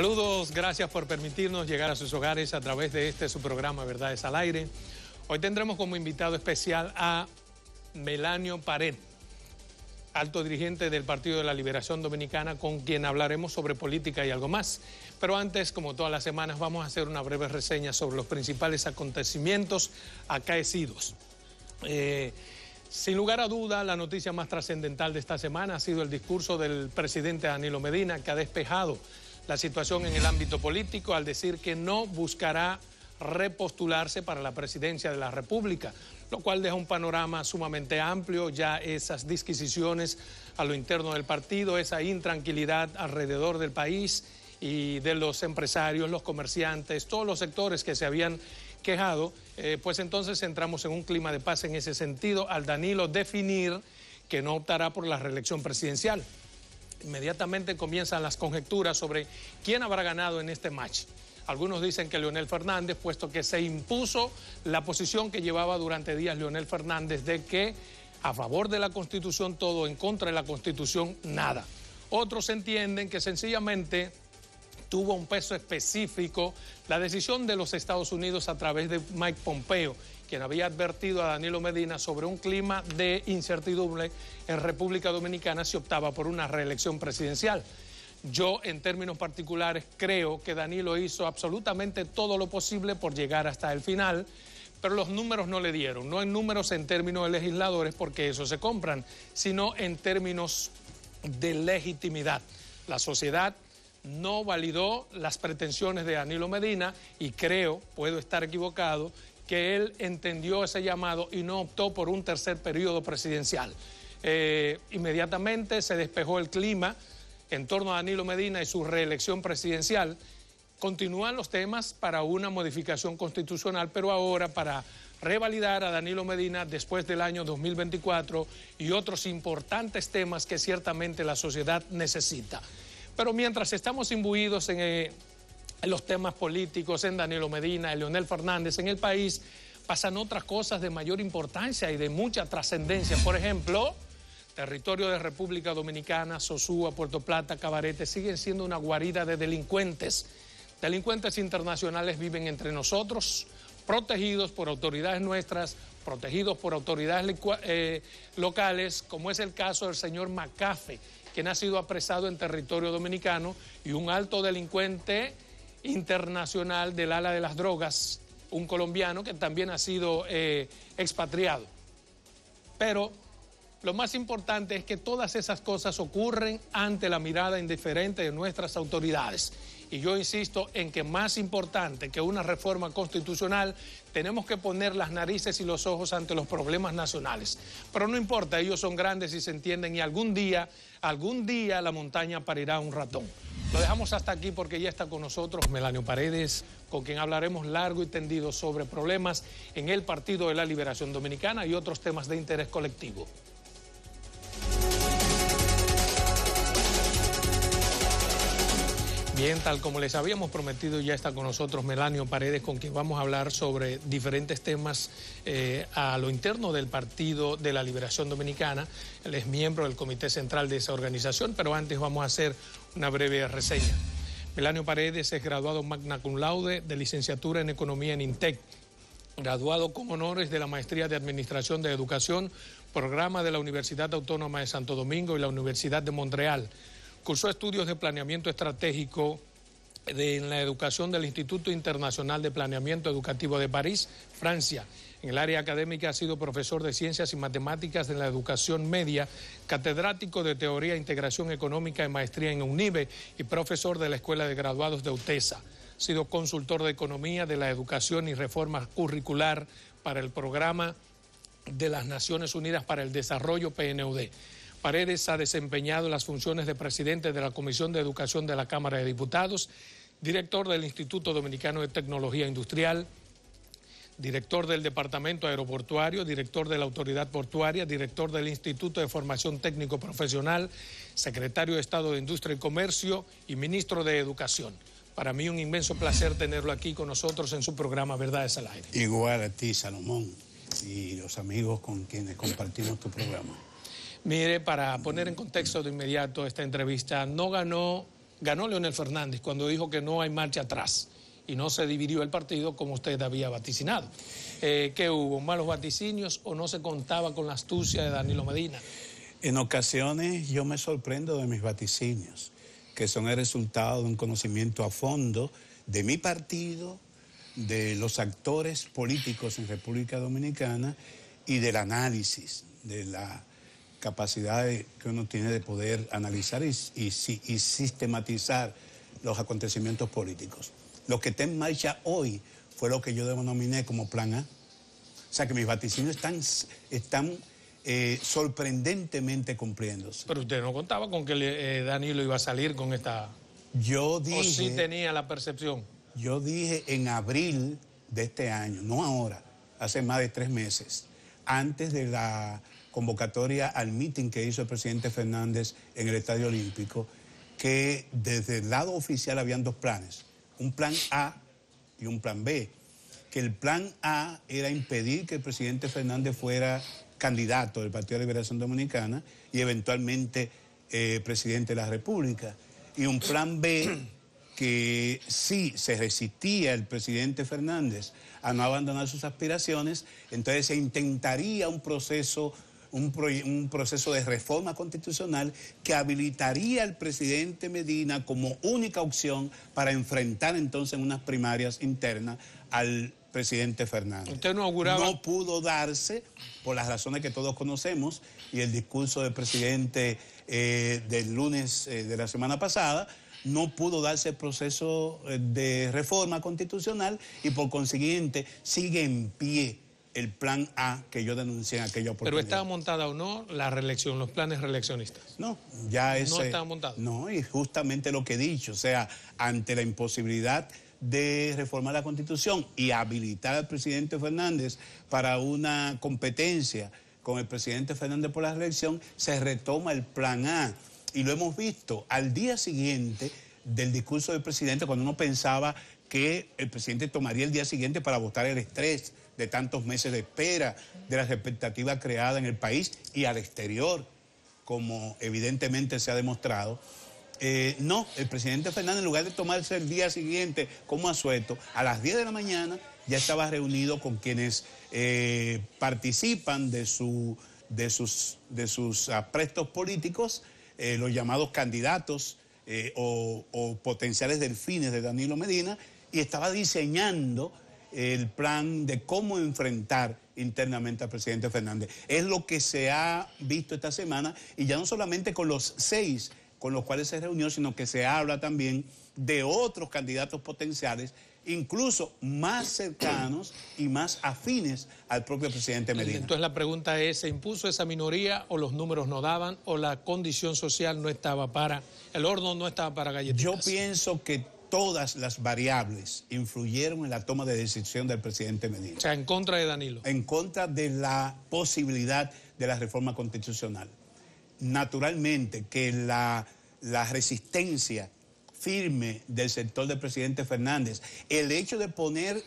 Saludos, gracias por permitirnos llegar a sus hogares a través de este su programa Verdades al Aire. Hoy tendremos como invitado especial a Melanio Pared, alto dirigente del Partido de la Liberación Dominicana, con quien hablaremos sobre política y algo más. Pero antes, como todas las semanas, vamos a hacer una breve reseña sobre los principales acontecimientos acaecidos. Eh, sin lugar a duda, la noticia más trascendental de esta semana ha sido el discurso del presidente Danilo Medina, que ha despejado la situación en el ámbito político al decir que no buscará repostularse para la presidencia de la República, lo cual deja un panorama sumamente amplio, ya esas disquisiciones a lo interno del partido, esa intranquilidad alrededor del país y de los empresarios, los comerciantes, todos los sectores que se habían quejado, eh, pues entonces entramos en un clima de paz en ese sentido al Danilo definir que no optará por la reelección presidencial inmediatamente comienzan las conjeturas sobre quién habrá ganado en este match. Algunos dicen que Leonel Fernández, puesto que se impuso la posición que llevaba durante días Leonel Fernández de que a favor de la Constitución todo, en contra de la Constitución nada. Otros entienden que sencillamente tuvo un peso específico la decisión de los Estados Unidos a través de Mike Pompeo quien había advertido a Danilo Medina sobre un clima de incertidumbre en República Dominicana si optaba por una reelección presidencial. Yo, en términos particulares, creo que Danilo hizo absolutamente todo lo posible por llegar hasta el final, pero los números no le dieron, no en números en términos de legisladores, porque eso se compran, sino en términos de legitimidad. La sociedad no validó las pretensiones de Danilo Medina y creo, puedo estar equivocado, que él entendió ese llamado y no optó por un tercer periodo presidencial. Eh, inmediatamente se despejó el clima en torno a Danilo Medina y su reelección presidencial. Continúan los temas para una modificación constitucional, pero ahora para revalidar a Danilo Medina después del año 2024 y otros importantes temas que ciertamente la sociedad necesita. Pero mientras estamos imbuidos en, el... Eh, los temas políticos, en Danilo Medina, en Leonel Fernández, en el país, pasan otras cosas de mayor importancia y de mucha trascendencia. Por ejemplo, territorio de República Dominicana, Sosúa, Puerto Plata, Cabarete, siguen siendo una guarida de delincuentes. Delincuentes internacionales viven entre nosotros, protegidos por autoridades nuestras, protegidos por autoridades eh, locales, como es el caso del señor Macafe, quien ha sido apresado en territorio dominicano y un alto delincuente internacional del ala de las drogas, un colombiano que también ha sido eh, expatriado. Pero lo más importante es que todas esas cosas ocurren ante la mirada indiferente de nuestras autoridades. Y yo insisto en que más importante que una reforma constitucional, tenemos que poner las narices y los ojos ante los problemas nacionales. Pero no importa, ellos son grandes y se entienden y algún día, algún día la montaña parirá un ratón. Lo dejamos hasta aquí porque ya está con nosotros Melanio Paredes, con quien hablaremos largo y tendido sobre problemas en el Partido de la Liberación Dominicana y otros temas de interés colectivo. Bien, tal como les habíamos prometido, ya está con nosotros Melanio Paredes, con quien vamos a hablar sobre diferentes temas eh, a lo interno del Partido de la Liberación Dominicana. Él es miembro del Comité Central de esa organización, pero antes vamos a hacer una breve reseña. Melanio Paredes es graduado magna cum laude de licenciatura en Economía en INTEC, graduado con honores de la Maestría de Administración de Educación, programa de la Universidad Autónoma de Santo Domingo y la Universidad de Montreal Cursó estudios de planeamiento estratégico en la educación del Instituto Internacional de Planeamiento Educativo de París, Francia. En el área académica ha sido profesor de Ciencias y Matemáticas de la Educación Media, catedrático de Teoría e Integración Económica en Maestría en UNIBE y profesor de la Escuela de Graduados de UTESA. Ha sido consultor de Economía de la Educación y Reforma Curricular para el Programa de las Naciones Unidas para el Desarrollo PNUD. Paredes ha desempeñado las funciones de presidente de la Comisión de Educación de la Cámara de Diputados, director del Instituto Dominicano de Tecnología Industrial, director del Departamento Aeroportuario, director de la Autoridad Portuaria, director del Instituto de Formación Técnico Profesional, secretario de Estado de Industria y Comercio y ministro de Educación. Para mí un inmenso placer tenerlo aquí con nosotros en su programa Verdades al Aire. Igual a ti, Salomón, y los amigos con quienes compartimos tu programa. Mire, para poner en contexto de inmediato esta entrevista, no ganó, ganó Leonel Fernández cuando dijo que no hay marcha atrás y no se dividió el partido como usted había vaticinado. Eh, ¿Qué hubo? ¿Malos vaticinios o no se contaba con la astucia de Danilo Medina? En ocasiones yo me sorprendo de mis vaticinios, que son el resultado de un conocimiento a fondo de mi partido, de los actores políticos en República Dominicana y del análisis de la capacidades que uno tiene de poder analizar y, sistematizar los acontecimientos políticos. Lo que está en marcha hoy fue lo que yo denominé como plan A. O sea que mis vaticinios están, eh, sorprendentemente cumpliéndose. Pero usted no contaba con que eh, Danilo iba a salir con esta... Yo dije... O sí tenía la percepción. Yo dije en abril de este año, no ahora, hace más de tres meses, antes de la convocatoria al meeting que hizo el presidente Fernández en el Estadio Olímpico, que desde el lado oficial habían dos planes, un plan A y un plan B, que el plan A era impedir que el presidente Fernández fuera candidato del Partido de Liberación Dominicana y eventualmente eh, presidente de la República, y un plan B que si se resistía el presidente Fernández a no abandonar sus aspiraciones, entonces se intentaría un proceso un, proceso de reforma constitucional que habilitaría al presidente Medina como única opción para enfrentar entonces unas primarias internas al presidente Fernández. no pudo darse por las razones que todos conocemos y el discurso del presidente eh, del lunes eh, de la semana pasada. No pudo darse el proceso eh, de reforma constitucional y por consiguiente sigue en pie el plan A que yo denuncié en aquella oportunidad. Pero estaba montada o no la reelección, los planes reeleccionistas. No, ya es. No estaba montada. No, y justamente lo que he dicho, o sea, ante la imposibilidad de reformar la constitución y habilitar al presidente Fernández para una competencia con el presidente Fernández por la reelección, se retoma el plan A. Y lo hemos visto al día siguiente del discurso del presidente, cuando uno pensaba que el presidente tomaría el día siguiente para votar el estrés de tantos meses de espera, de las expectativas creadas en el país y al exterior, como evidentemente se ha demostrado. Eh, no, el presidente Fernández, en lugar de tomarse el día siguiente como asueto, a las 10 de la mañana ya estaba reunido con quienes eh, participan de, su, de, sus, de sus aprestos políticos, eh, los llamados candidatos o potenciales delfines de Danilo Medina, y estaba diseñando el plan de cómo enfrentar internamente al presidente Fernández. Es lo que se ha visto esta semana y ya no solamente con los seis con los cuales se reunió, sino que se habla también de otros candidatos potenciales, incluso más cercanos y más afines al propio presidente Medina. Entonces la pregunta es, ¿se impuso esa minoría o los números no daban o la condición social no estaba para, el horno no estaba para galletitas? Yo pienso que todas las variables influyeron en la toma de decisión del presidente Medina. O sea, en contra de Danilo. En contra de la posibilidad de la reforma constitucional. Naturalmente que la, resistencia firme del sector del presidente Fernández, el hecho de poner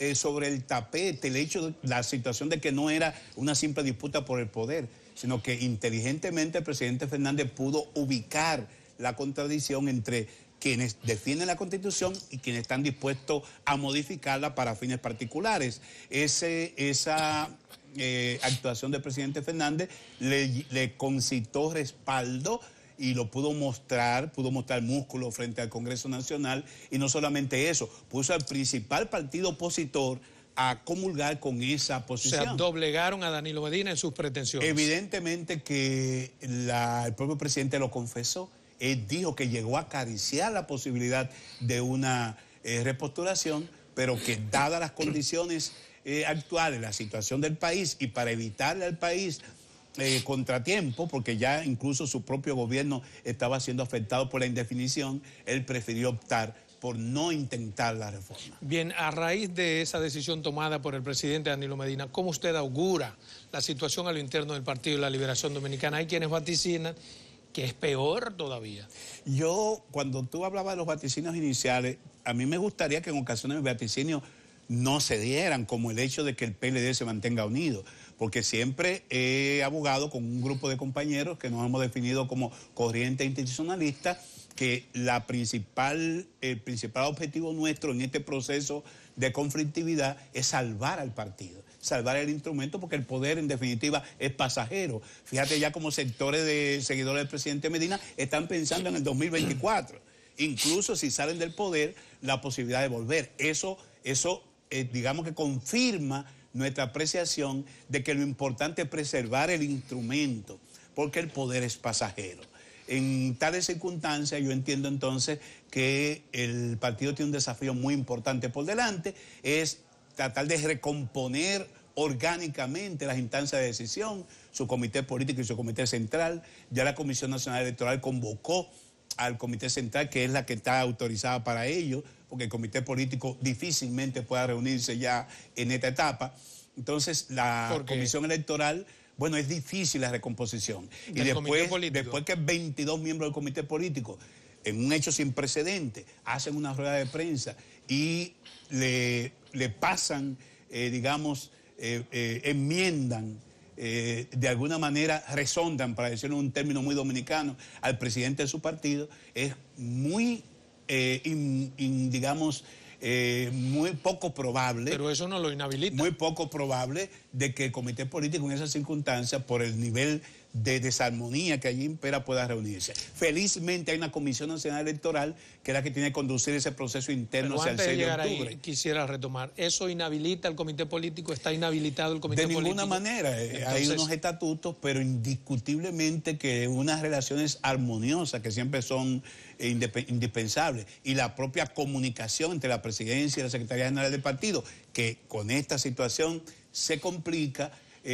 eh, sobre el tapete el hecho de la situación de que no era una simple disputa por el poder, sino que inteligentemente el presidente Fernández pudo ubicar la contradicción entre quienes defienden la Constitución y quienes están dispuestos a modificarla para fines particulares. esa eh, actuación del presidente Fernández le, concitó respaldo y lo pudo mostrar, pudo mostrar músculo frente al Congreso Nacional y no solamente eso, puso al principal partido opositor a comulgar con esa posición. O sea, doblegaron a Danilo Medina en sus pretensiones. Evidentemente que el propio presidente lo confesó él dijo que llegó a acariciar la posibilidad de una eh, reposturación... pero que dadas las condiciones eh, actuales, la situación del país y para evitarle al país eh, contratiempo, porque ya incluso su propio gobierno estaba siendo afectado por la indefinición, él prefirió optar por no intentar la reforma. Bien, a raíz de esa decisión tomada por el presidente Danilo Medina, ¿cómo usted augura la situación a lo interno del Partido de la Liberación Dominicana? Hay quienes vaticinan que es peor todavía. Yo, cuando tú hablabas de los vaticinios iniciales, a mí me gustaría que en ocasiones los vaticinios no se dieran, como el hecho de que el PLD se mantenga unido, porque siempre he abogado con un grupo de compañeros que nos hemos definido como corriente institucionalista, que la principal, el principal objetivo nuestro en este proceso de conflictividad es salvar al partido salvar el instrumento porque el poder en definitiva es pasajero. Fíjate ya como sectores de seguidores del presidente Medina están pensando en el 2024, incluso si salen del poder, la posibilidad de volver. Eso, eso eh, digamos que confirma nuestra apreciación de que lo importante es preservar el instrumento, porque el poder es pasajero. En tales circunstancias yo entiendo entonces que el partido tiene un desafío muy importante por delante, es tratar de recomponer orgánicamente las instancias de decisión, su comité político y su comité central. Ya la Comisión Nacional Electoral convocó al comité central, que es la que está autorizada para ello, porque el comité político difícilmente pueda reunirse ya en esta etapa. Entonces, la Comisión Electoral, bueno, es difícil la recomposición. Y después, después que 22 miembros del comité político, en un hecho sin precedente, hacen una rueda de prensa y le le pasan, eh, digamos, eh, eh, enmiendan, de alguna manera resondan, para decirlo en un término muy dominicano, al presidente de su partido, es muy, digamos, muy poco probable. Pero eso no lo inhabilita. Muy poco probable de que el comité político en esas circunstancias, por el nivel de desarmonía que allí impera pueda reunirse. Felizmente hay una Comisión Nacional Electoral que es la que tiene que conducir ese proceso interno el de, quisiera retomar, ¿eso inhabilita el comité político? ¿Está inhabilitado el comité político? De ninguna manera, eh, hay unos estatutos, pero indiscutiblemente que unas relaciones armoniosas que siempre son eh, indispensables y la propia comunicación entre la presidencia y la Secretaría General del Partido, que con esta situación se complica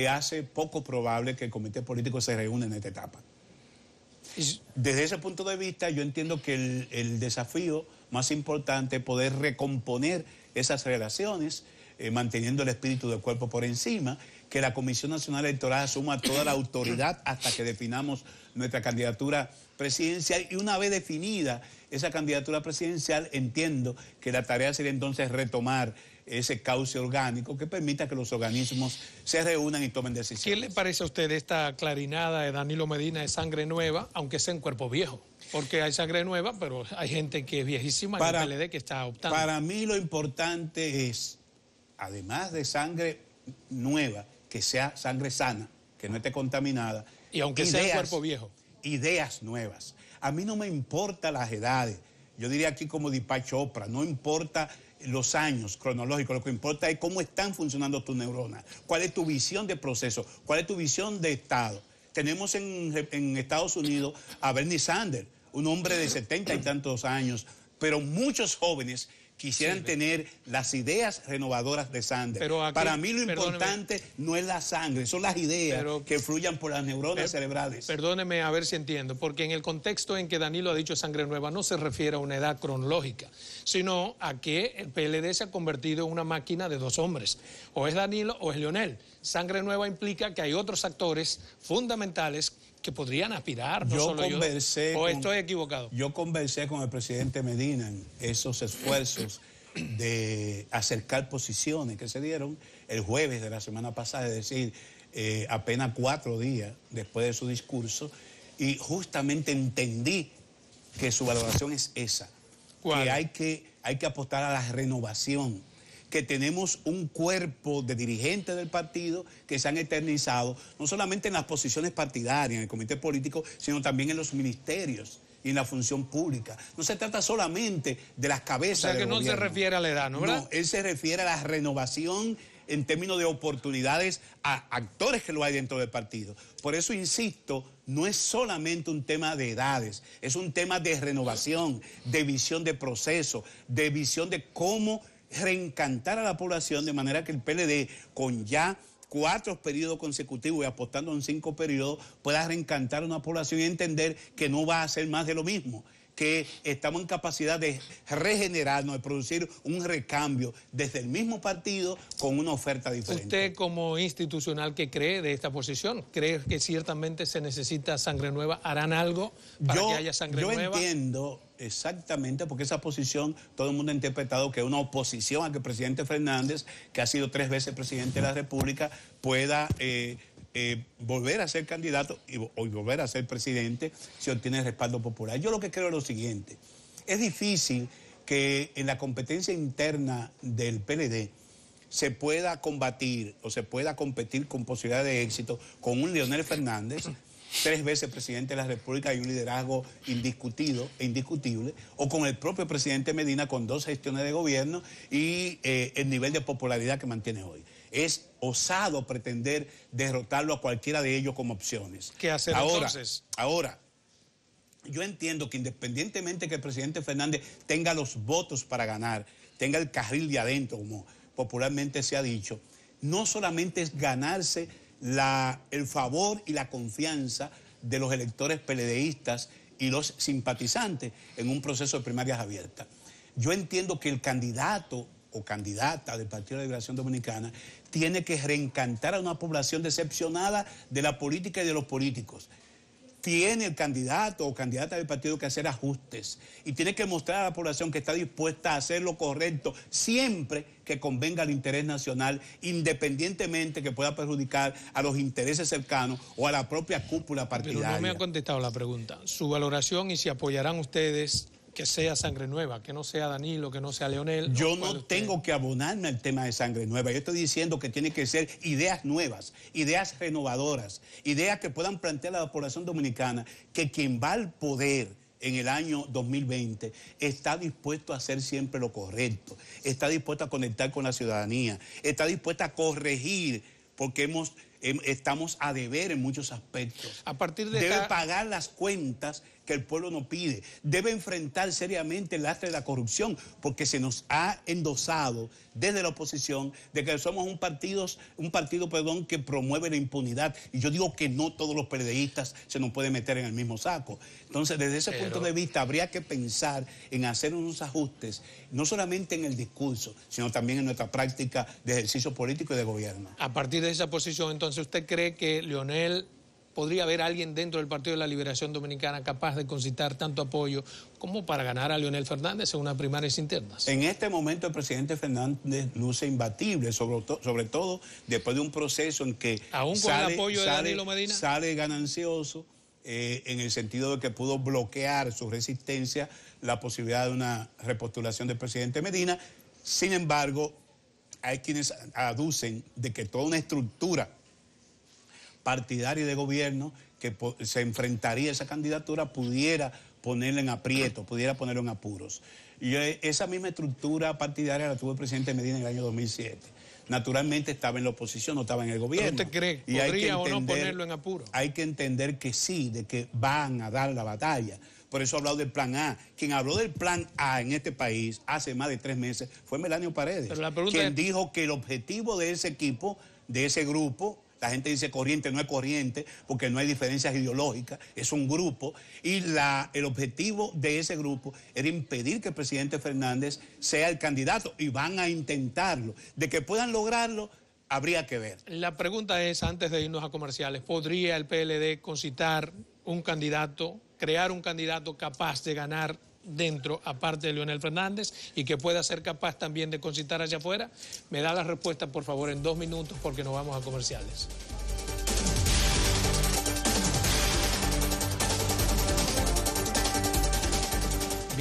hace poco probable que el comité político se reúna en esta etapa. Desde ese punto de vista, yo entiendo que el, desafío más importante es poder recomponer esas relaciones, eh, manteniendo el espíritu del cuerpo por encima, que la Comisión Nacional Electoral asuma toda la autoridad hasta que definamos nuestra candidatura presidencial y una vez definida esa candidatura presidencial, entiendo que la tarea sería entonces retomar ese cauce orgánico que permita que los organismos se reúnan y tomen decisiones. ¿Qué le parece a usted esta clarinada de Danilo Medina de sangre nueva, aunque sea en cuerpo viejo? Porque hay sangre nueva, pero hay gente que es viejísima para, le que está optando. Para mí lo importante es, además de sangre nueva, que sea sangre sana, que no esté contaminada. Y aunque sea en cuerpo viejo. Ideas nuevas. A mí no me importa las edades. Yo diría aquí como Dipacho Oprah, no importa los años cronológicos, lo que importa es cómo están funcionando tus neuronas, cuál es tu visión de proceso, cuál es tu visión de Estado. Tenemos en, en Estados Unidos a Bernie Sanders, un hombre de setenta y tantos años, pero muchos jóvenes quisieran tener las ideas renovadoras de Sanders. Pero Para mí lo importante no es la sangre, son las ideas que fluyan por las neuronas cerebrales. Perdóneme a ver si entiendo, porque en el contexto en que Danilo ha dicho sangre nueva no se refiere a una edad cronológica, sino a que el PLD se ha convertido en una máquina de dos hombres, o es Danilo o es Lionel. Sangre nueva implica que hay otros actores fundamentales que podrían aspirar. No yo solo conversé. o estoy equivocado. yo conversé con el presidente Medina en esos esfuerzos de acercar posiciones que se dieron el jueves de la semana pasada, es decir, eh, apenas cuatro días después de su discurso, y justamente entendí que su valoración es esa, hay que hay que apostar a la renovación que tenemos un cuerpo de dirigentes del partido que se han eternizado, no solamente en las posiciones partidarias, en el comité político, sino también en los ministerios y en la función pública. No se trata solamente de las cabezas. O sea que no se refiere a la edad, ¿no? No, él se refiere a la renovación en términos de oportunidades a actores que lo hay dentro del partido. Por eso insisto, no es solamente un tema de edades, es un tema de renovación, de visión de proceso, de visión de cómo reencantar a la población de manera que el PLD, con ya cuatro periodos consecutivos y apostando en cinco periodos, pueda reencantar a una población y entender que no va a ser más de lo mismo que estamos en capacidad de regenerarnos, de producir un recambio desde el mismo partido con una oferta diferente. Usted como institucional qué cree de esta posición, ¿cree que ciertamente se necesita sangre nueva? ¿Harán algo para que haya sangre nueva? Yo entiendo exactamente, porque esa posición todo el mundo ha interpretado que es una oposición a que el presidente Fernández, que ha sido tres veces presidente de la República, pueda... Eh, eh, volver a ser candidato y, volver a ser presidente si obtiene respaldo popular. Yo lo que creo es lo siguiente, es difícil que en la competencia interna del PLD se pueda combatir o se pueda competir con posibilidad de éxito con un Leonel Fernández tres veces presidente de la República y un liderazgo indiscutido e indiscutible, o con el propio presidente Medina con dos gestiones de gobierno y eh, el nivel de popularidad que mantiene hoy es osado pretender derrotarlo a cualquiera de ellos como opciones. ¿Qué hacer ahora, entonces? Ahora, yo entiendo que independientemente que el presidente Fernández tenga los votos para ganar, tenga el carril de adentro, como popularmente se ha dicho, no solamente es ganarse el favor y la confianza de los electores peledeístas y los simpatizantes en un proceso de primarias abiertas. Yo entiendo que el candidato o candidata del Partido de la Liberación Dominicana tiene que reencantar a una población decepcionada de la política y de los políticos. Tiene el candidato o candidata del partido que hacer ajustes y tiene que mostrar a la población que está dispuesta a hacer lo correcto siempre que convenga al interés nacional, independientemente que pueda perjudicar a los intereses cercanos o a la propia cúpula partidaria. Pero no me ha contestado la pregunta. Su valoración y si apoyarán ustedes que sea sangre nueva, que no sea Danilo, que no sea Leonel. Yo no tengo que abonarme al tema de sangre nueva. Yo estoy diciendo que tiene que ser ideas nuevas, ideas renovadoras, ideas que puedan plantear a la población dominicana que quien va al poder en el año 2020 está dispuesto a hacer siempre lo correcto, está dispuesto a conectar con la ciudadanía, está dispuesto a corregir, porque hemos, em, estamos a deber en muchos aspectos. A partir de Debe pagar las cuentas que el pueblo no pide. Debe enfrentar seriamente el lastre de la corrupción, porque se nos ha endosado desde la oposición de que somos un partido, un partido perdón, que promueve la impunidad. Y yo digo que no todos los periodistas se nos pueden meter en el mismo saco. Entonces, desde ese punto de vista, habría que pensar en hacer unos ajustes, no solamente en el discurso, sino también en nuestra práctica de ejercicio político y de gobierno. A partir de esa posición, entonces, ¿usted cree que Lionel podría haber alguien dentro del Partido de la Liberación Dominicana capaz de concitar tanto apoyo como para ganar a Leonel Fernández en unas primarias internas. En este momento el presidente Fernández luce imbatible, sobre, sobre todo después de un proceso en que Aún con el apoyo de Danilo Medina? sale ganancioso. Eh, en el sentido de que pudo bloquear su resistencia la posibilidad de una repostulación del presidente Medina. Sin embargo, hay quienes aducen de que toda una estructura partidario de gobierno que se enfrentaría a esa candidatura pudiera ponerle en aprieto, pudiera ponerlo en apuros. Y eh, esa misma estructura partidaria la tuvo el presidente Medina en el año 2007. Naturalmente estaba en la oposición, no estaba en el gobierno. ¿Usted cree y o no ponerlo en apuros? Hay que entender que sí, de que van a dar la batalla. Por eso he hablado del plan A. Quien habló del plan A en este país hace más de tres meses fue Melanio Paredes, quien dijo que el objetivo de ese equipo, de ese grupo, la gente dice corriente, no es corriente, porque no hay diferencias ideológicas, es un grupo. Y la, el objetivo de ese grupo era impedir que el presidente Fernández sea el candidato y van a intentarlo. De que puedan lograrlo, habría que ver. La pregunta es, antes de irnos a comerciales, ¿podría el PLD concitar un candidato, crear un candidato capaz de ganar dentro, aparte de Leonel Fernández, y que pueda ser capaz también de concitar allá afuera? Me da la respuesta, por favor, en dos minutos, porque nos vamos a comerciales.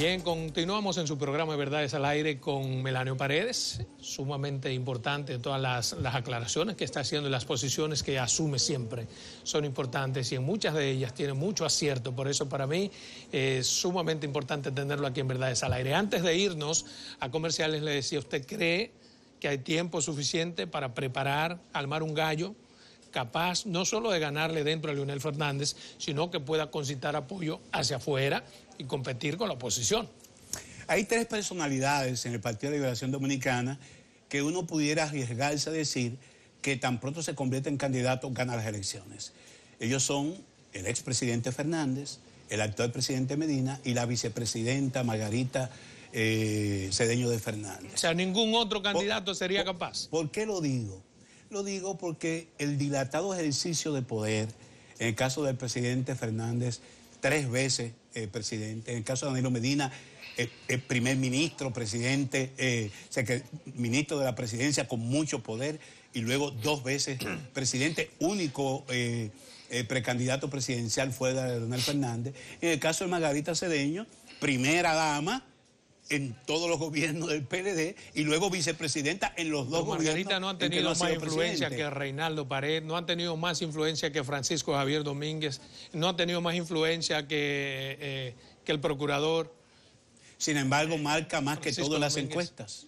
Bien, continuamos en su programa de Verdades al Aire con Melanio Paredes. Sumamente importante todas las, aclaraciones que está haciendo y las posiciones que asume siempre son importantes y en muchas de ellas tiene mucho acierto. Por eso para mí es sumamente importante tenerlo aquí en Verdades al Aire. Antes de irnos a comerciales le decía, ¿usted cree que hay tiempo suficiente para preparar, armar un gallo? capaz no solo de ganarle dentro a Leonel Fernández, sino que pueda concitar apoyo hacia afuera y competir con la oposición. Hay tres personalidades en el Partido de Liberación Dominicana que uno pudiera arriesgarse a decir que tan pronto se convierte en candidato gana las elecciones. Ellos son el expresidente Fernández, el actual presidente Medina y la vicepresidenta Margarita eh, Cedeño de Fernández. O sea, ningún otro candidato sería capaz. ¿Por qué lo digo? Lo digo porque el dilatado ejercicio de poder, en el caso del presidente Fernández, tres veces eh, presidente. En el caso de Danilo Medina, eh, eh, primer ministro, presidente, ministro de la presidencia con mucho poder y luego dos veces presidente, único precandidato presidencial fue de Donel Fernández. En el caso de Margarita Cedeño, primera dama, en todos los gobiernos del PLD y luego vicepresidenta en los dos gobiernos... Margarita no ha tenido más influencia que Reinaldo Pared, no ha tenido más influencia que Francisco Javier Domínguez, no ha tenido más influencia que, eh, que el procurador. Sin embargo, eh, marca más que todas las encuestas.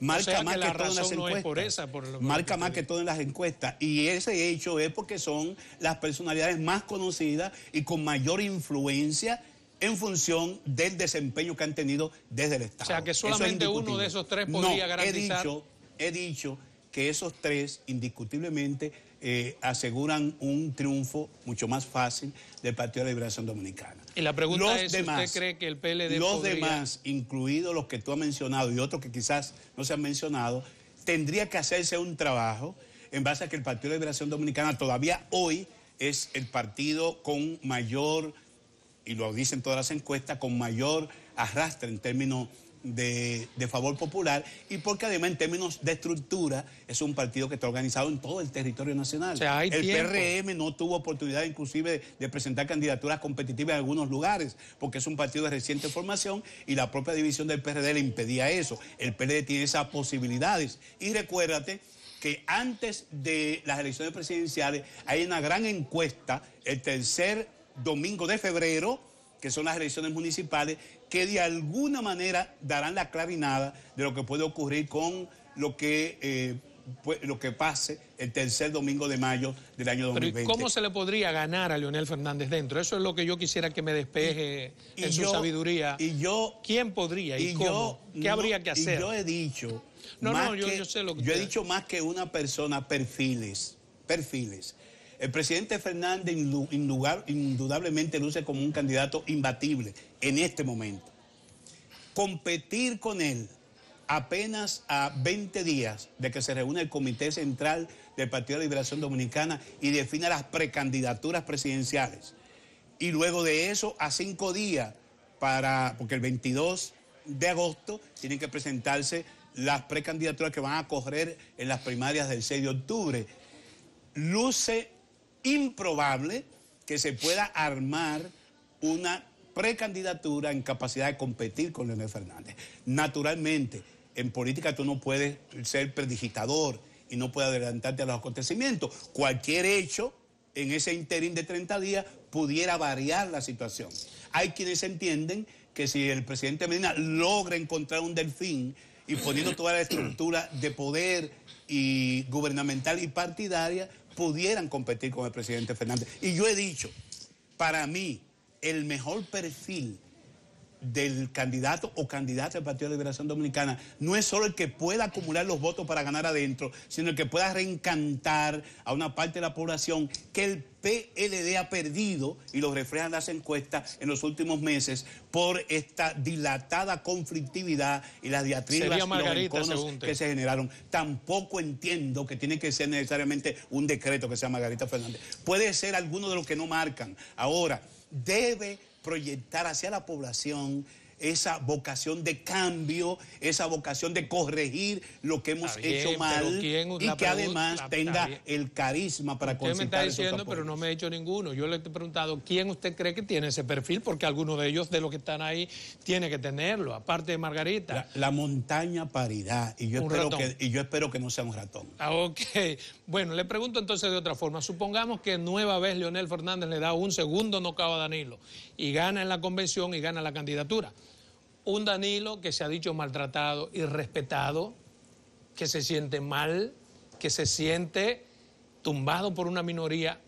Marca más que, todas las encuestas. marca más que todo las encuestas. Y ese hecho es porque son las personalidades más conocidas y con mayor influencia en función del desempeño que han tenido desde el Estado. O sea, que solamente uno de esos tres podría garantizar. He dicho, he dicho que esos tres indiscutiblemente eh, aseguran un triunfo mucho más fácil del Partido de la Liberación Dominicana. Y la pregunta es, demás, ¿usted cree que el PLD Los demás, incluidos los que tú has mencionado y otros que quizás no se han mencionado, tendría que hacerse un trabajo en base a que el Partido de Liberación Dominicana todavía hoy es el partido con mayor y lo dicen todas las encuestas, con mayor arrastre en términos de, favor popular y porque además en términos de estructura es un partido que está organizado en todo el territorio nacional. el PRM no tuvo oportunidad inclusive de, de, presentar candidaturas competitivas en algunos lugares porque es un partido de reciente formación y la propia división del PRD le impedía eso. El PRD tiene esas posibilidades y recuérdate que antes de las elecciones presidenciales hay una gran encuesta, el tercer domingo de febrero, que son las elecciones municipales, que de alguna manera darán la clavinada de lo que puede ocurrir con lo que, eh, pues, lo que pase el tercer domingo de mayo del año 2020. ¿Cómo se le podría ganar a Leonel Fernández dentro? Eso es lo que yo quisiera que me despeje en su sabiduría. Y yo, ¿Quién podría y, cómo? ¿Qué habría que hacer? yo he dicho... No, no, yo sé lo que... Yo he dicho más que una persona, perfiles, perfiles. El presidente Fernández indudablemente luce como un candidato imbatible en este momento. Competir con él apenas a 20 días de que se reúna el Comité Central del Partido de Liberación Dominicana y defina las precandidaturas presidenciales. Y luego de eso, a cinco días, para, porque el 22 de agosto tienen que presentarse las precandidaturas que van a correr en las primarias del 6 de octubre. Luce improbable que se pueda armar una precandidatura en capacidad de competir con Leonel Fernández. Naturalmente, en política tú no puedes ser predigitador y no puedes adelantarte a los acontecimientos. Cualquier hecho en ese interín de 30 días pudiera variar la situación. Hay quienes entienden que si el presidente Medina logra encontrar un delfín y poniendo toda la estructura de poder y gubernamental y partidaria, pudieran competir con el presidente Fernández. Y yo he dicho, para mí, el mejor perfil del candidato o candidata del Partido de Liberación Dominicana no es solo el que pueda acumular los votos para ganar adentro, sino el que pueda reencantar a una parte de la población que el PLD ha perdido, y lo reflejan las encuestas en los últimos meses, por esta dilatada conflictividad y las diatribas y los que se generaron. Tampoco entiendo que tiene que ser necesariamente un decreto que sea Margarita Fernández. Puede ser alguno de los que no marcan. Ahora, debe proyectar hacia la población esa vocación de cambio, esa vocación de corregir lo que hemos hecho mal y que además tenga el carisma para conseguir. Usted me está diciendo, pero no me ha hecho ninguno. Yo le he preguntado quién usted cree que tiene ese perfil, porque alguno de ellos, de los que están ahí, tiene que tenerlo, aparte de Margarita. La, montaña paridad, y yo, espero que, y yo espero que no sea un ratón. Ah, ok. Bueno, le pregunto entonces de otra forma. Supongamos que nueva vez Leonel Fernández le da un segundo nocao a Danilo y gana en la convención y gana la candidatura. Un Danilo que se ha dicho maltratado y respetado, que se siente mal, que se siente tumbado por una minoría.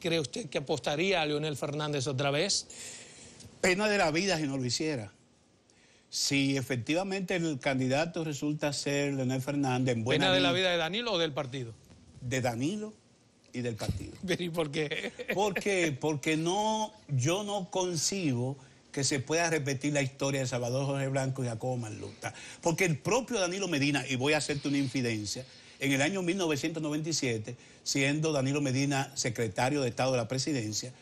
¿Cree usted que apostaría a Leonel Fernández otra vez? Pena de la vida si no lo hiciera. Si efectivamente el candidato resulta ser Leonel Fernández buena. ¿Pena de la vida de Danilo o del partido? De Danilo y del partido. ¿Y por qué? Porque, porque no, yo no concibo que se pueda repetir la historia de Salvador Jorge Blanco y Jacobo Manluta. Porque el propio Danilo Medina, y voy a hacerte una infidencia, en el año 1997, siendo Danilo Medina secretario de Estado de la Presidencia,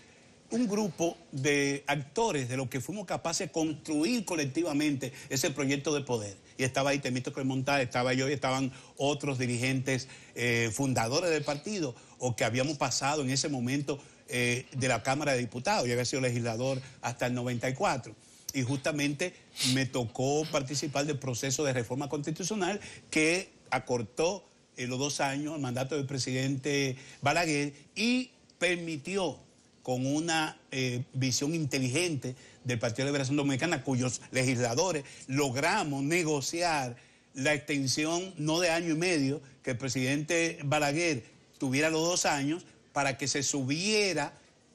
un grupo de actores de los que fuimos capaces de construir colectivamente ese proyecto de poder. Y estaba ahí Temito Cremontal, estaba yo y estaban otros dirigentes eh, fundadores del partido o que habíamos pasado en ese momento eh, de la Cámara de Diputados. Yo había sido legislador hasta el 94 y justamente me tocó participar del proceso de reforma constitucional que acortó eh, los dos años el mandato del presidente Balaguer y permitió con una eh, visión inteligente del Partido de Liberación Dominicana, cuyos legisladores logramos negociar la extensión no de año y medio, que el presidente Balaguer tuviera los dos años, para que se subiera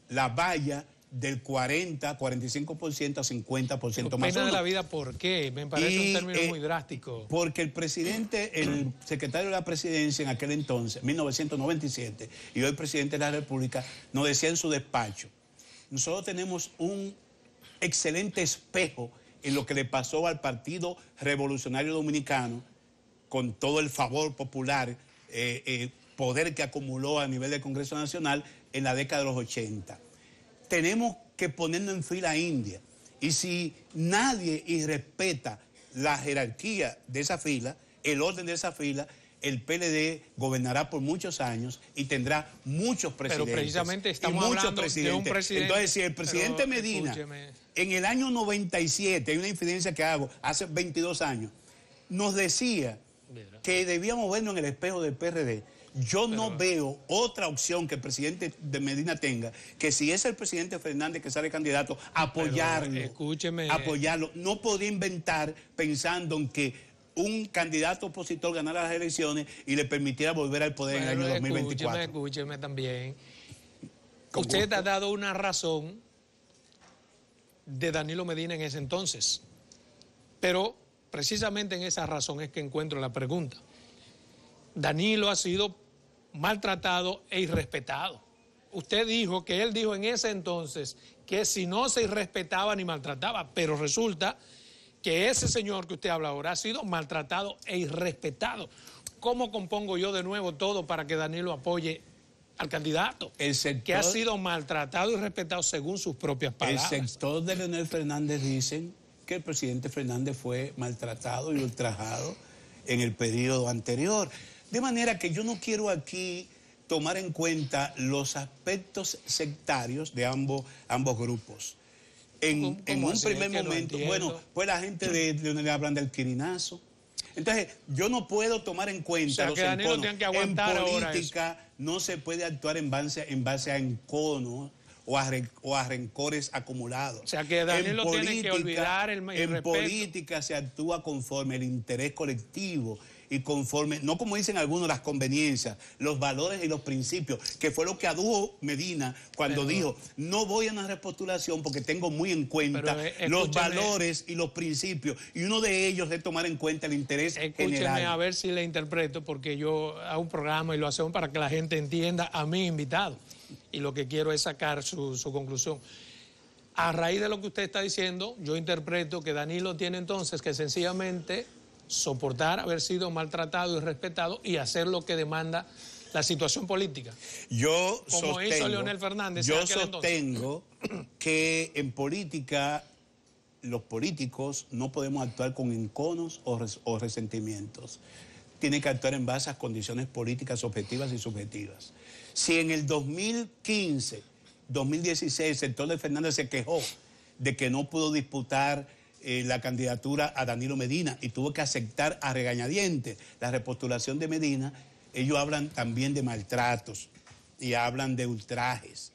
la valla del 40, 45% a 50% más. Pena de la vida, ¿por qué? Me parece un término eh, muy drástico. Porque el presidente, el secretario de la presidencia en aquel entonces, 1997, y hoy presidente de la República, nos decía en su despacho, nosotros tenemos un excelente espejo en lo que le pasó al Partido Revolucionario Dominicano, con todo el favor popular eh, eh, poder que acumuló a nivel del Congreso Nacional en la década de los 80. Tenemos que ponernos en fila a India. Y si nadie irrespeta la jerarquía de esa fila, el orden de esa fila, el PLD gobernará por muchos años y tendrá muchos presidentes. Pero precisamente estamos hablando de un presidente. Entonces, si el presidente Medina, en el año 97, hay una infidencia que hago, hace 22 años, nos decía que debíamos vernos en el espejo del PRD, yo no veo otra opción que el presidente de Medina tenga que si es el presidente Fernández que sale candidato, apoyarlo. escúcheme. Apoyarlo. No podía inventar pensando en que un candidato opositor ganara las elecciones y le permitiera volver al poder en el año 2024. Escúcheme, escúcheme también. Usted ha dado una razón de Danilo Medina en ese entonces. Pero precisamente en esa razón es que encuentro la pregunta. Danilo ha sido maltratado e irrespetado. Usted dijo que él dijo en ese entonces que si no se irrespetaba ni maltrataba, pero resulta que ese señor que usted habla ahora ha sido maltratado e irrespetado. ¿Cómo compongo yo de nuevo todo para que Danilo apoye al candidato? El que ha sido maltratado y e respetado según sus propias palabras. El sector de Leonel Fernández dicen que el presidente Fernández fue maltratado y ultrajado en el periodo anterior. De manera que yo no quiero aquí tomar en cuenta los aspectos sectarios de ambos, ambos grupos. En, un primer momento, bueno, pues la gente de Leonel hablan del quirinazo. Entonces, yo no puedo tomar en cuenta los en política no se puede actuar en base, en base a enconos o a, rencores acumulados. O sea, que Daniel en tiene que olvidar el, En política se actúa conforme el interés colectivo y conforme, no como dicen algunos, las conveniencias, los valores y los principios, que fue lo que adujo Medina cuando dijo, no voy a una repostulación porque tengo muy en cuenta eh, los valores y los principios, y uno de ellos es tomar en cuenta el interés escúcheme a ver si le interpreto, porque yo hago un programa y lo hacemos para que la gente entienda a mi invitado, y lo que quiero es sacar su, su conclusión. A raíz de lo que usted está diciendo, yo interpreto que Danilo tiene entonces que sencillamente soportar haber sido maltratado y respetado y hacer lo que demanda la situación política. Yo Como sostengo, hizo Leonel Fernández. Yo sostengo que en política los políticos no podemos actuar con enconos o, resentimientos. Tienen que actuar en base a condiciones políticas objetivas y subjetivas. Si en el 2015, 2016, el sector de Fernández se quejó de que no pudo disputar eh, la candidatura a Danilo Medina y tuvo que aceptar a regañadientes la repostulación de Medina, ellos hablan también de maltratos y hablan de ultrajes.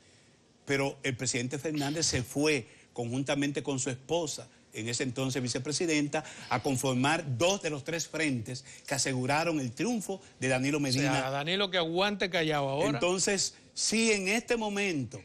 Pero el presidente Fernández se fue conjuntamente con su esposa, en ese entonces vicepresidenta, a conformar dos de los tres frentes que aseguraron el triunfo de Danilo Medina. Danilo que aguante callado ahora. Entonces, si en este momento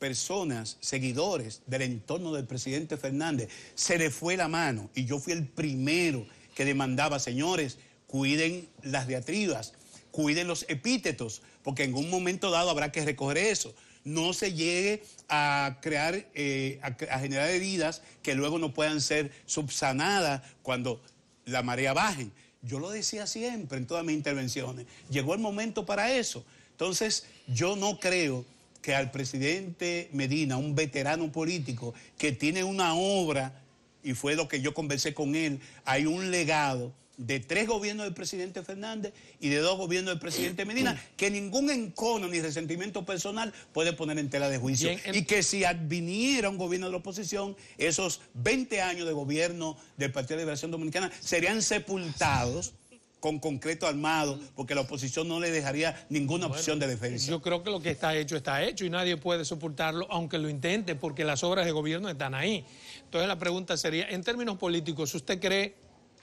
personas, seguidores del entorno del presidente Fernández, se le fue la mano y yo fui el primero que demandaba, señores, cuiden las diatribas, cuiden los epítetos, porque en un momento dado habrá que recoger eso. No se llegue a crear, eh, a, a generar heridas que luego no puedan ser subsanadas cuando la marea baje. Yo lo decía siempre en todas mis intervenciones. Llegó el momento para eso. Entonces, yo no creo que al presidente Medina, un veterano político que tiene una obra, y fue lo que yo conversé con él, hay un legado de tres gobiernos del presidente Fernández y de dos gobiernos del presidente Medina, que ningún encono ni resentimiento personal puede poner en tela de juicio. Em y que si adviniera un gobierno de la oposición, esos 20 años de gobierno del Partido de Liberación Dominicana serían sepultados con concreto armado, porque la oposición no le dejaría ninguna opción de defensa. Yo creo que lo que está hecho está hecho y nadie puede soportarlo, aunque lo intente, porque las obras de gobierno están ahí. Entonces la pregunta sería, en términos políticos, ¿usted cree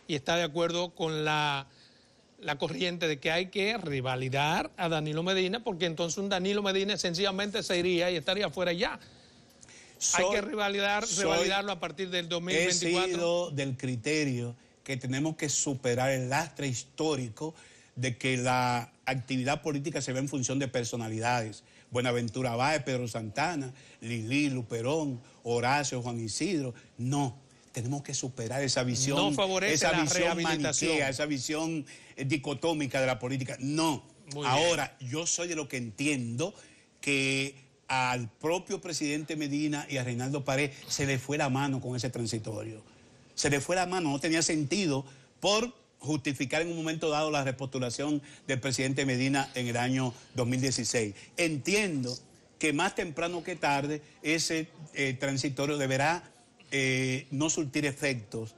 y está de acuerdo con la, la corriente de que hay que rivalidar a Danilo Medina? Porque entonces un Danilo Medina sencillamente se iría y estaría fuera ya. hay que rivalidar, a partir del 2024. He sido del criterio que tenemos que superar el lastre histórico de que la actividad política se ve en función de personalidades. Buenaventura Báez, Pedro Santana, Lili, Luperón, Horacio, Juan Isidro. No, tenemos que superar esa visión, esa visión esa eh, visión dicotómica de la política. No. Ahora, yo soy de lo que entiendo que al propio presidente Medina y a Reinaldo Pared se le fue la mano con ese transitorio se le fue la mano, no tenía sentido por justificar en un momento dado la repostulación del presidente Medina en el año 2016. Entiendo que más temprano que tarde ese eh, transitorio deberá eh, no surtir efectos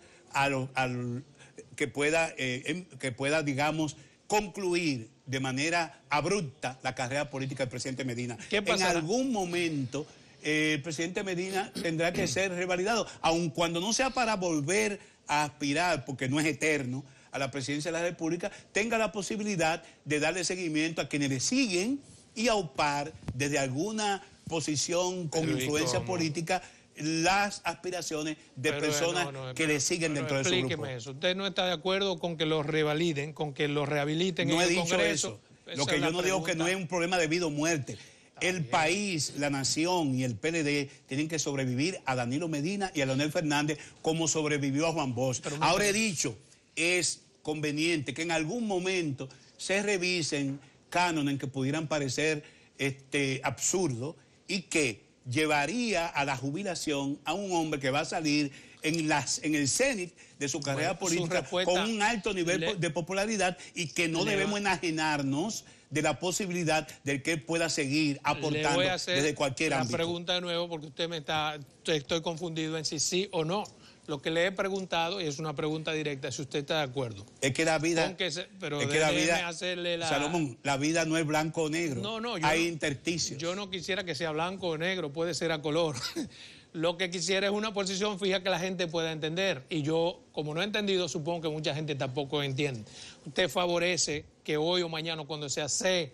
que, pueda, eh, em, que pueda, digamos, concluir de manera abrupta la carrera política del presidente Medina. en algún momento eh, el presidente Medina tendrá que ser revalidado, aun cuando no sea para volver a aspirar, porque no es eterno, a la presidencia de la República, tenga la posibilidad de darle seguimiento a quienes le siguen y aupar desde alguna posición con influencia política las aspiraciones de eh, personas que le siguen dentro de su grupo. Explíqueme eso. Usted no está de acuerdo con que los revaliden, con que los rehabiliten no he dicho Eso. Lo que yo no digo digo que no es un problema de vida o muerte el país, la nación y el PLD tienen que sobrevivir a Danilo Medina y a Leonel Fernández como sobrevivió a Juan Bosch. Ahora he dicho, es conveniente que en algún momento se revisen cánones que pudieran parecer este, absurdos y que llevaría a la jubilación a un hombre que va a salir en, las, en el cenit de su carrera política con un alto nivel de popularidad y que no debemos enajenarnos de la posibilidad de que él pueda seguir aportando le voy a hacer desde cualquier la pregunta de nuevo porque usted me está, estoy confundido en si sí o no. Lo que le he preguntado, y es una pregunta directa, si usted está de acuerdo. Es que la vida. pero la Salomón, la vida no es blanco o negro. No, no. Yo, hay intersticios. Yo no quisiera que sea blanco o negro, puede ser a color. Lo que quisiera es una posición fija que la gente pueda entender. Y yo, como no he entendido, supongo que mucha gente tampoco entiende. Usted favorece que hoy o mañana, cuando sea, se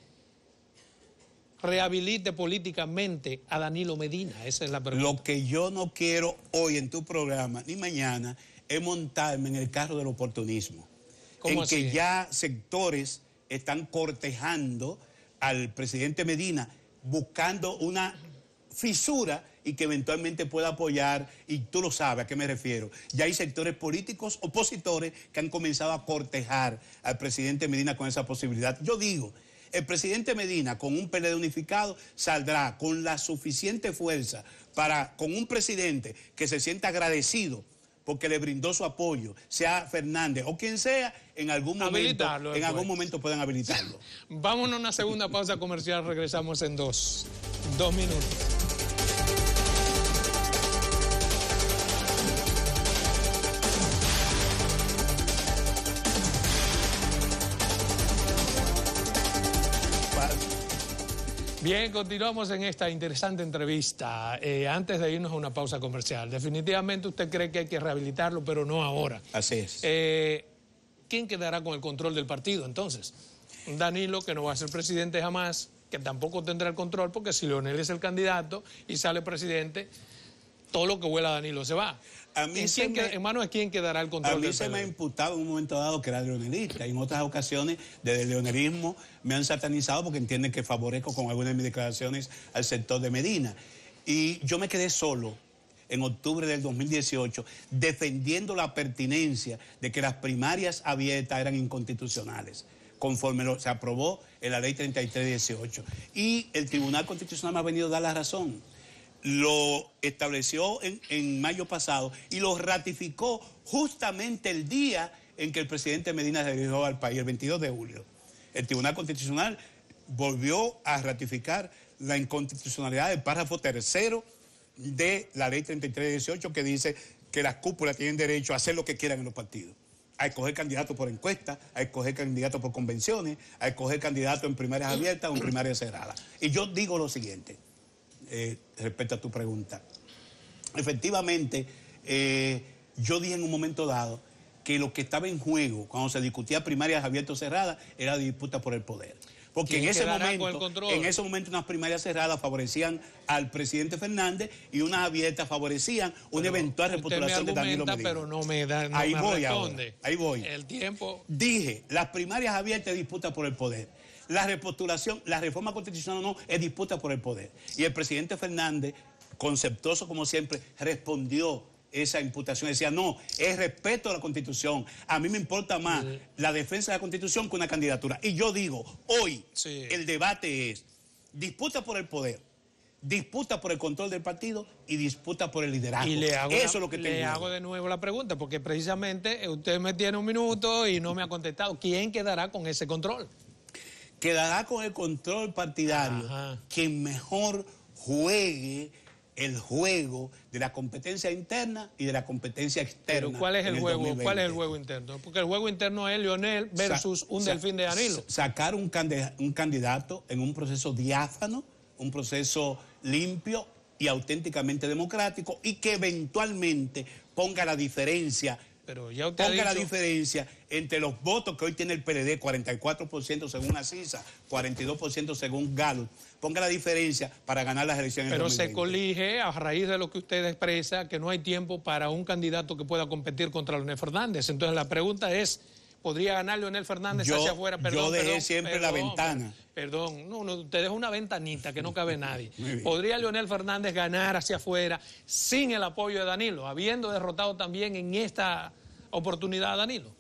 rehabilite políticamente a Danilo Medina. Esa es la pregunta. Lo que yo no quiero hoy en tu programa, ni mañana, es montarme en el carro del oportunismo. en que ya sectores están cortejando al presidente Medina buscando una fisura y que eventualmente pueda apoyar, y tú lo sabes a qué me refiero. Ya hay sectores políticos opositores que han comenzado a cortejar al presidente Medina con esa posibilidad. Yo digo, el presidente Medina con un PLD unificado saldrá con la suficiente fuerza para, con un presidente que se sienta agradecido porque le brindó su apoyo, sea Fernández o quien sea, en algún momento, en algún momento pueden habilitarlo. Vámonos a una segunda pausa comercial, regresamos en dos, dos minutos. Bien, continuamos en esta interesante entrevista. Eh, antes de irnos a una pausa comercial, definitivamente usted cree que hay que rehabilitarlo, pero no ahora. Así es. Eh, ¿Quién quedará con el control del partido entonces? Danilo, que no va a ser presidente jamás, que tampoco tendrá el control, porque si Leonel es el candidato y sale presidente, todo lo que huela a Danilo se va a mí se me, ha imputado en un momento dado que era leonelista. Y en otras ocasiones, desde el leonelismo, me han satanizado porque entienden que favorezco con algunas de mis declaraciones al sector de Medina. Y yo me quedé solo en octubre del 2018 defendiendo la pertinencia de que las primarias abiertas eran inconstitucionales conforme se aprobó en la ley 3318. Y el Tribunal Constitucional me ha venido a dar la razón lo estableció en, mayo pasado y lo ratificó justamente el día en que el presidente Medina se dirigió al país, el 22 de julio. El Tribunal Constitucional volvió a ratificar la inconstitucionalidad del párrafo tercero de la ley 3318 que dice que las cúpulas tienen derecho a hacer lo que quieran en los partidos. A escoger candidatos por encuesta, a escoger candidatos por convenciones, a escoger candidatos en primarias abiertas o en primarias cerradas. Y yo digo lo siguiente. Eh, respecto a tu pregunta. Efectivamente, eh, yo dije en un momento dado que lo que estaba en juego cuando se discutía primarias abiertas o cerradas era disputa por el poder. Porque en ese, momento, en ese momento unas primarias cerradas favorecían al presidente Fernández y unas abiertas favorecían una eventual reputación de Danilo Medina. Pero ahí voy ahí voy. El tiempo. Dije, las primarias abiertas disputa por el poder. La repostulación, la reforma constitucional no, es disputa por el poder. Y el presidente Fernández, conceptuoso como siempre, respondió esa imputación. Decía, no, es respeto a la constitución. A mí me importa más la defensa de la constitución que una candidatura. Y yo digo, hoy el debate es disputa por el poder, disputa por el control del partido y disputa por el liderazgo. Y le hago de nuevo la pregunta, porque precisamente eh, usted me tiene un minuto y no me ha contestado. ¿Quién quedará con ese control? quedará con el control partidario quien mejor juegue el juego de la competencia interna y de la competencia externa. ¿cuál es el, juego? ¿Cuál es el juego interno? Porque el juego interno es Lionel versus un delfín de Danilo. Sacar un, un candidato en un proceso diáfano, un proceso limpio y auténticamente democrático y que eventualmente ponga la diferencia Ponga la diferencia entre los votos que hoy tiene el PLD, 44% según CISA, 42% según Gallup. Ponga la diferencia para ganar las elecciones. Pero se colige a raíz de lo que usted expresa que no hay tiempo para un candidato que pueda competir contra Leonel Fernández. Entonces la pregunta es podría ganar Leonel Fernández hacia afuera. Perdón, yo dejé siempre la ventana. Perdón, no, te dejo una ventanita que no cabe nadie. Podría Leonel Fernández ganar hacia afuera sin el apoyo de Danilo, habiendo derrotado también en esta oportunidad a Danilo.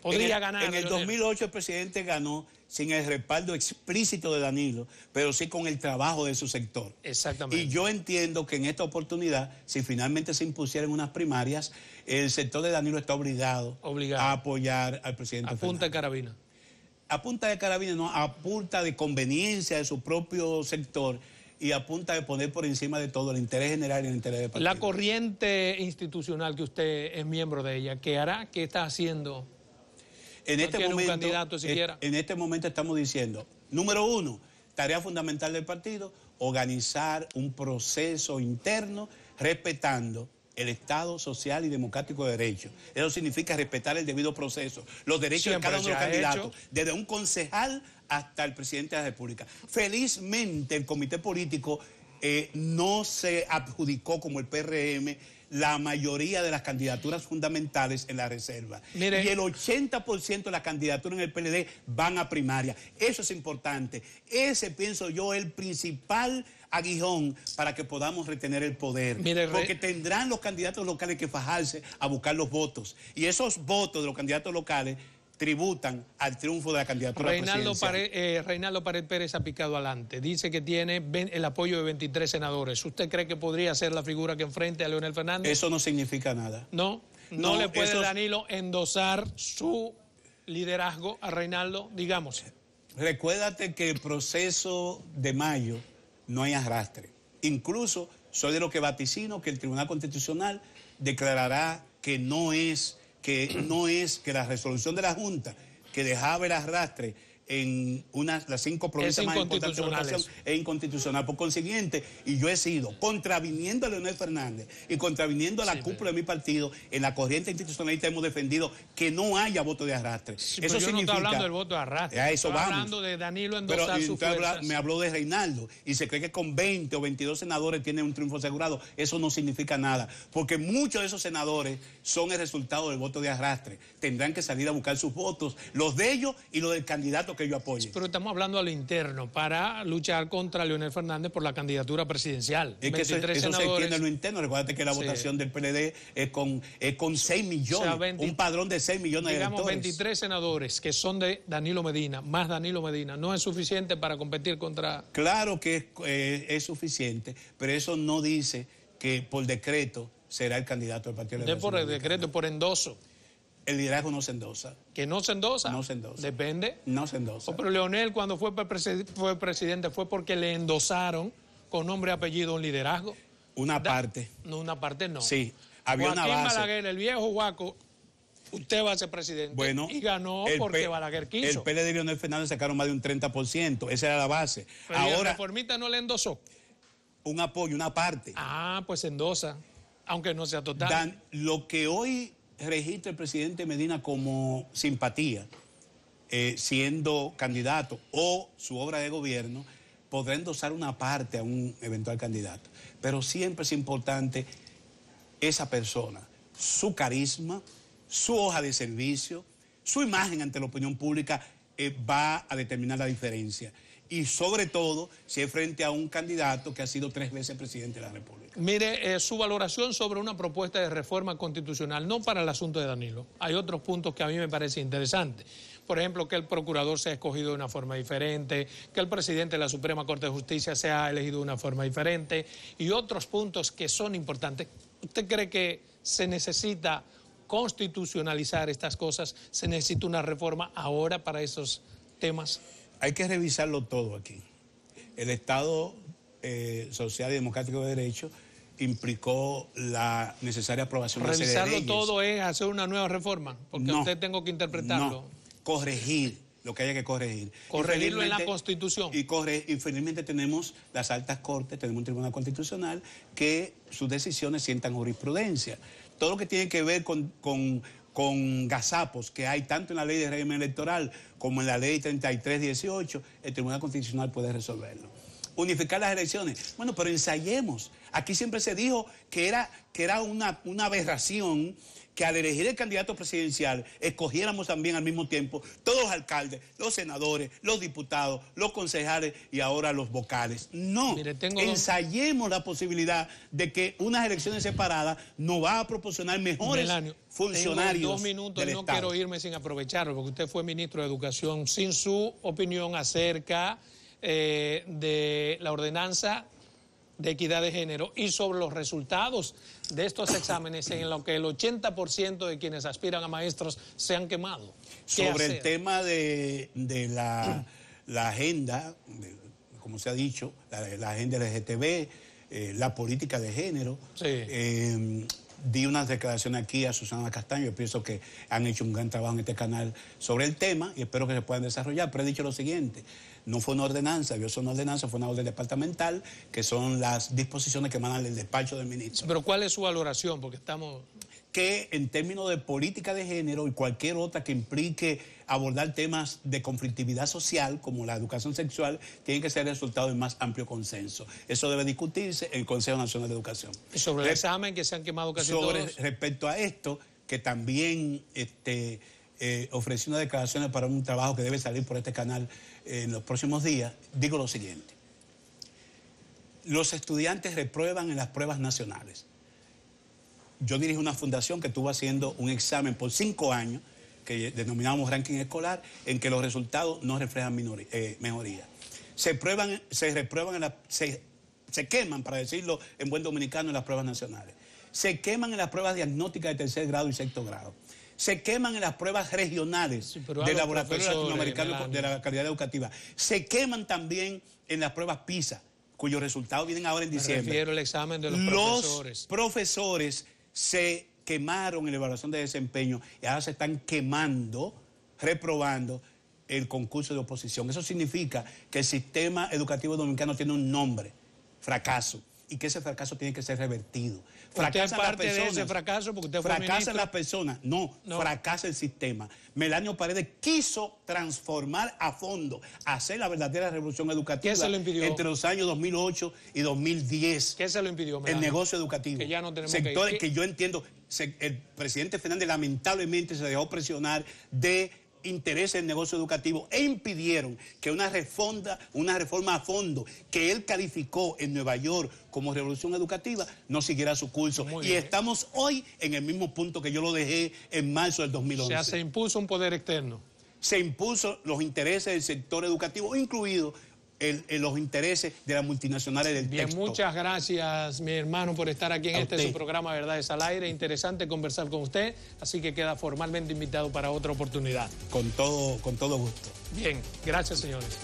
Podría ganar. En el 2008 el presidente ganó sin el respaldo explícito de Danilo, pero sí con el trabajo de su sector. Exactamente. Y yo entiendo que en esta oportunidad, si finalmente se impusieran unas primarias, el sector de Danilo está obligado, a apoyar al presidente. A punta de carabina. A punta de carabina, no, a punta de conveniencia de su propio sector y a punta de poner por encima de todo el interés general y el interés del partido. La corriente institucional que usted es miembro de ella, ¿qué hará? ¿Qué está haciendo en este momento, En, este momento estamos diciendo, número uno, tarea fundamental del partido, organizar un proceso interno respetando el Estado social y democrático de derecho. Eso significa respetar el debido proceso, los derechos de cada uno de los candidatos, desde un concejal hasta el presidente de la República. Felizmente el comité político eh, no se adjudicó como el PRM la mayoría de las candidaturas fundamentales en la reserva. Y el 80% de las candidaturas en el PLD van a primaria. Eso es importante. Ese, pienso yo, el principal aguijón para que podamos retener el poder. porque tendrán los candidatos locales que fajarse a buscar los votos. Y esos votos de los candidatos locales tributan al triunfo de la candidatura Reinaldo Pared, eh, Reinaldo Pared Pérez ha picado adelante. Dice que tiene el apoyo de 23 senadores. ¿Usted cree que podría ser la figura que enfrente a Leonel Fernández? Eso no significa nada. No, no, le puede Danilo endosar su liderazgo a Reinaldo, digamos. Recuérdate que el proceso de mayo no hay arrastre. Incluso soy de los que vaticino que el Tribunal Constitucional declarará que no es que no es que la resolución de la Junta que dejaba el arrastre en unas, las cinco provincias más importantes de la es inconstitucional. Por consiguiente, y yo he sido contraviniendo a Leonel Fernández y contraviniendo a la cúpula de mi partido, en la corriente institucionalista hemos defendido que no haya voto de arrastre. eso yo no estoy hablando del voto de arrastre. eso hablando de Danilo pero, me habló de Reinaldo y se cree que con 20 o 22 senadores tiene un triunfo asegurado. Eso no significa nada, porque muchos de esos senadores son el resultado del voto de arrastre. Tendrán que salir a buscar sus votos, los de ellos y los del candidato que yo apoye. Pero estamos hablando a lo interno, para luchar contra Leonel Fernández por la candidatura presidencial. Es que eso, se entiende a lo interno. Recuerda que la votación del PLD es con, con 6 millones, un padrón de 6 millones de de electores. 23 senadores que son de Danilo Medina, más Danilo Medina, ¿no es suficiente para competir contra...? Claro que es, eh, suficiente, pero eso no dice que por decreto será el candidato del Partido de la por el decreto, por endoso. El liderazgo no se endosa. ¿Que no se endosa? No se endosa. ¿Depende? No se endosa. Oh, pero Leonel, cuando fue, fue, presidente, fue porque le endosaron con nombre y apellido un liderazgo. Una parte. No, una parte no. Sí, había una base. Balaguer, el viejo Guaco, usted va a ser presidente. Bueno. Y ganó porque Balaguer quiso. El PLD de Leonel Fernández sacaron más de un 30%. Esa era la base. Ahora, el reformista no le endosó? Un apoyo, una parte. Ah, pues endosa. Aunque no sea total. Dan, lo que hoy registra el presidente Medina como simpatía, eh, siendo candidato o su obra de gobierno, podrá endosar una parte a un eventual candidato. Pero siempre es importante esa persona, su carisma, su hoja de servicio, su imagen ante la opinión pública eh, va a determinar la diferencia y sobre todo si es frente a un candidato que ha sido tres veces presidente de la República. Mire, eh, su valoración sobre una propuesta de reforma constitucional, no para el asunto de Danilo. Hay otros puntos que a mí me parece interesante. Por ejemplo, que el procurador sea escogido de una forma diferente, que el presidente de la Suprema Corte de Justicia sea elegido de una forma diferente y otros puntos que son importantes. ¿Usted cree que se necesita constitucionalizar estas cosas? ¿Se necesita una reforma ahora para esos temas? hay que revisarlo todo aquí. El Estado eh, Social y Democrático de Derecho implicó la necesaria aprobación Revisarlo Revisarlo todo es hacer una nueva reforma, porque usted tengo que interpretarlo. corregir lo que haya que corregir. Corregirlo en la Constitución. Y corre, infelizmente tenemos las altas cortes, tenemos un tribunal constitucional que sus decisiones sientan jurisprudencia. Todo lo que tiene que ver con con gazapos que hay tanto en la ley de régimen electoral como en la ley 3318, el Tribunal Constitucional puede resolverlo. Unificar las elecciones. Bueno, pero ensayemos. Aquí siempre se dijo que era, que era una, una aberración que al elegir el candidato presidencial escogiéramos también al mismo tiempo todos los alcaldes, los senadores, los diputados, los concejales y ahora los vocales. No, ensayemos la posibilidad de que unas elecciones separadas nos va a proporcionar mejores funcionarios. dos minutos, no quiero irme sin aprovecharlo, porque usted fue ministro de Educación, sin su opinión acerca eh, de la ordenanza de equidad de género y sobre los resultados de estos exámenes en los que el 80% de quienes aspiran a maestros se han quemado. Sobre el tema de, la, agenda, como se ha dicho, la, agenda LGTB, eh, la política de género, em, di unas declaraciones aquí a Susana Castaño. Yo pienso que han hecho un gran trabajo en este canal sobre el tema y espero que se puedan desarrollar. Pero he dicho lo siguiente, no fue una ordenanza, yo soy una ordenanza, fue una orden departamental, que son las disposiciones que mandan el despacho del ministro. Pero ¿cuál es su valoración? Porque estamos que en términos de política de género y cualquier otra que implique abordar temas de conflictividad social, como la educación sexual, tiene que ser resultado de más amplio consenso. Eso debe discutirse en el Consejo Nacional de Educación. ¿Y sobre el examen que se han quemado casi sobre, Respecto a esto, que también este, eh, ofrecí una declaración para un trabajo que debe salir por este canal eh, en los próximos días, digo lo siguiente. Los estudiantes reprueban en las pruebas nacionales yo dirijo una fundación que estuvo haciendo un examen por cinco años, que denominamos ranking escolar, en que los resultados no reflejan eh, mejoría. Se prueban, se reprueban, en se, queman, para decirlo en buen dominicano, en las pruebas nacionales. Se queman en las pruebas diagnósticas de tercer grado y sexto grado se queman en las pruebas regionales de del laboratorio latinoamericano de la calidad educativa. Se queman también en las pruebas PISA, cuyos resultados vienen ahora en diciembre. Me refiero examen de los, profesores se quemaron en la evaluación de desempeño y ahora se están quemando, reprobando el concurso de oposición. Eso significa que el sistema educativo dominicano tiene un nombre, fracaso, y que ese fracaso tiene que ser revertido. Fracasa parte fracaso porque Fracasan las personas. No, fracasa el sistema. Melanio Paredes quiso transformar a fondo, hacer la verdadera revolución educativa se lo impidió? entre los años 2008 y 2010. ¿Qué se lo impidió, Melanio? El negocio educativo. Que ya no tenemos Sectores que, que yo entiendo, el presidente Fernández lamentablemente se dejó presionar de Intereses en negocio educativo e impidieron que una reforma, una reforma a fondo que él calificó en Nueva York como revolución educativa no siguiera su curso. y estamos hoy en el mismo punto que yo lo dejé en marzo del 2011. O sea, se impuso un poder externo. Se impuso los intereses del sector educativo, incluido los intereses de las multinacionales del Bien, muchas gracias, mi hermano, por estar aquí en este su programa Es al Aire. Interesante conversar con usted, así que queda formalmente invitado para otra oportunidad. Con todo, con todo gusto. Bien, gracias, señores.